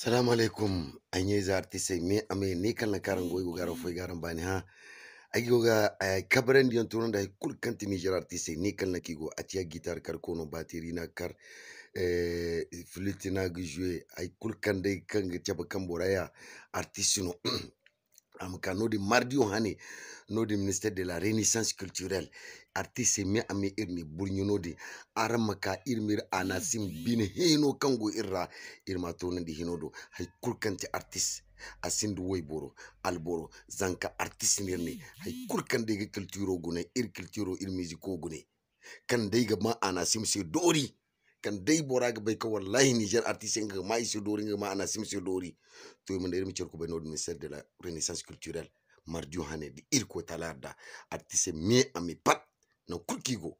salamu alaikum za artiste me ame ni kalna karan goy go garo foy garan bani ha agi goga kabren dion turun da kul kanti niger artiste ni kalna a atia guitar kar kono bateri na kar eh flute na gijue ay kul kande kang tiaba kamboraya artiste no amka di mardi o no di ministére de la renaissance culturelle artiste mi ami irni burñinode arama ka irmir anasim bin heno kango irra irma hino do hay kurkanti artiste way boro al alboro zanka artiste nirni hay de culture o gune ir culture o ir musique o gune kan de ga ma anasim se dori kan dai bora ga bai ka wallahi nijar artist nga ma isi dori nga ma ana sim si dori to mun dai irin cer ko bai no ministère de la renaissance culturelle mardiu hane da irko talarda artiste me ami pat na go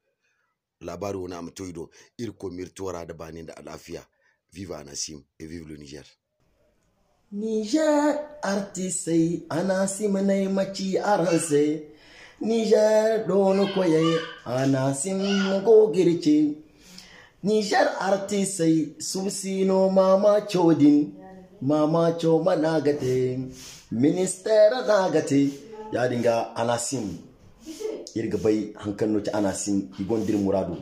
labaru wani am toido irko mirtora da bani da alafiya viva anasim e vive le niger Niger artisai ana simanai maci aransai Niger dono koyai ana sim gogirce Nijar artisai sun sino mama codin mama co mana gate ministera na gate ya dinga anasin irga bai hankan noci anasin igon dir muradu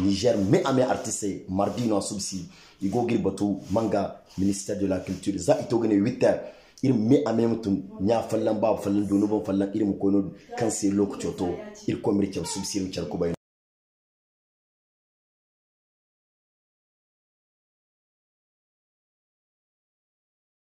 Niger me ame artiste mardi no subsi igo gir batu manga minister de la culture za ito gane 8 ir irin me ame mutum nya fallan ba fallan dono ban fallan irin ko no kan sai lokaci to ir komirce subsi irin charko bai